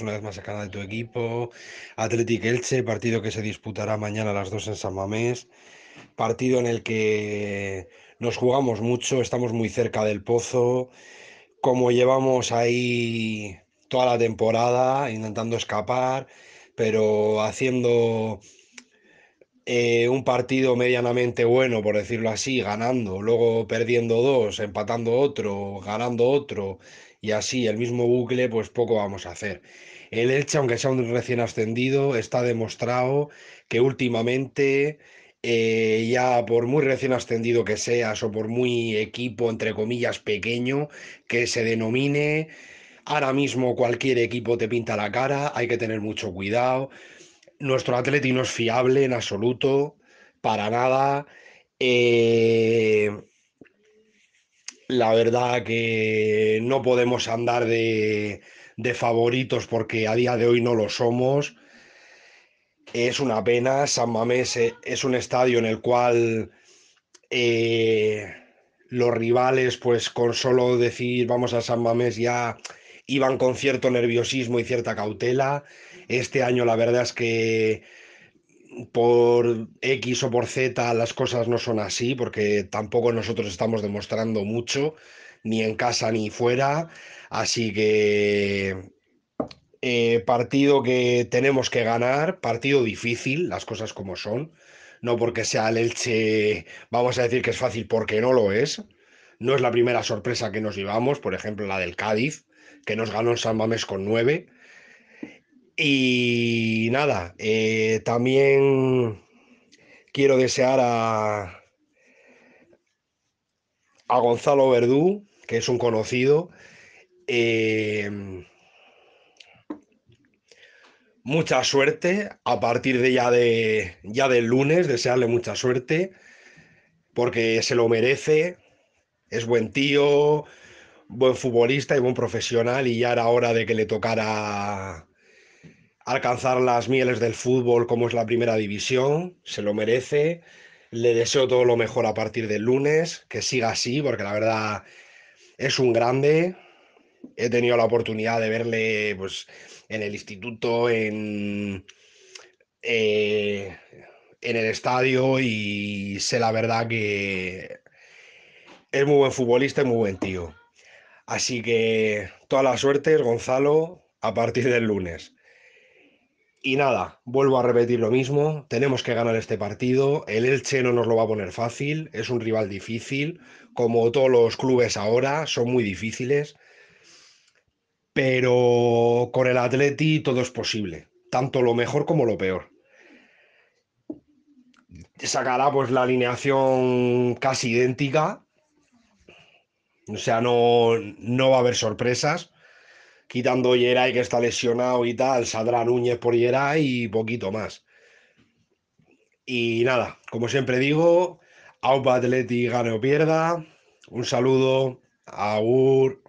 una vez más a de tu equipo. Athletic Elche, partido que se disputará mañana a las 2 en San Mamés. Partido en el que nos jugamos mucho, estamos muy cerca del pozo. Como llevamos ahí toda la temporada intentando escapar, pero haciendo eh, un partido medianamente bueno, por decirlo así, ganando, luego perdiendo dos, empatando otro, ganando otro, y así el mismo bucle, pues poco vamos a hacer. El Elche, aunque sea un recién ascendido, está demostrado que últimamente, eh, ya por muy recién ascendido que seas o por muy equipo, entre comillas, pequeño que se denomine, ahora mismo cualquier equipo te pinta la cara, hay que tener mucho cuidado nuestro Atleti no es fiable en absoluto, para nada. Eh, la verdad que no podemos andar de, favoritos porque a día de hoy no lo somos. Es una pena, San Mamés eh, es un estadio en el cual eh, los rivales, pues con solo decir vamos a San Mamés ya iban con cierto nerviosismo y cierta cautela. Este año la verdad es que por X o por Z las cosas no son así, porque tampoco nosotros estamos demostrando mucho, ni en casa ni fuera. Así que eh, partido que tenemos que ganar, partido difícil, las cosas como son. No porque sea el Elche, vamos a decir que es fácil, porque no lo es. No es la primera sorpresa que nos llevamos, por ejemplo, la del Cádiz, que nos ganó en San Mamés con 9. Y nada, eh, también quiero desear a, a Gonzalo Verdú, que es un conocido. Eh, mucha suerte a partir de ya, de ya del lunes, desearle mucha suerte, porque se lo merece, es buen tío, buen futbolista y buen profesional y ya era hora de que le tocara alcanzar las mieles del fútbol como es la primera división, se lo merece. Le deseo todo lo mejor a partir del lunes, que siga así, porque la verdad es un grande. He tenido la oportunidad de verle pues, en el instituto, en, eh, en el estadio y sé la verdad que es muy buen futbolista y muy buen tío. Así que toda la suerte, Gonzalo, a partir del lunes. Y nada, vuelvo a repetir lo mismo, tenemos que ganar este partido, el Elche no nos lo va a poner fácil, es un rival difícil, como todos los clubes ahora, son muy difíciles, pero con el Atleti todo es posible, tanto lo mejor como lo peor. Sacará pues la alineación casi idéntica, o sea, no, no va a haber sorpresas. Quitando Yeray que está lesionado y tal, saldrá Núñez por Yeray y poquito más. Y nada, como siempre digo, Aupa Atleti gane o pierda. Un saludo, Agur.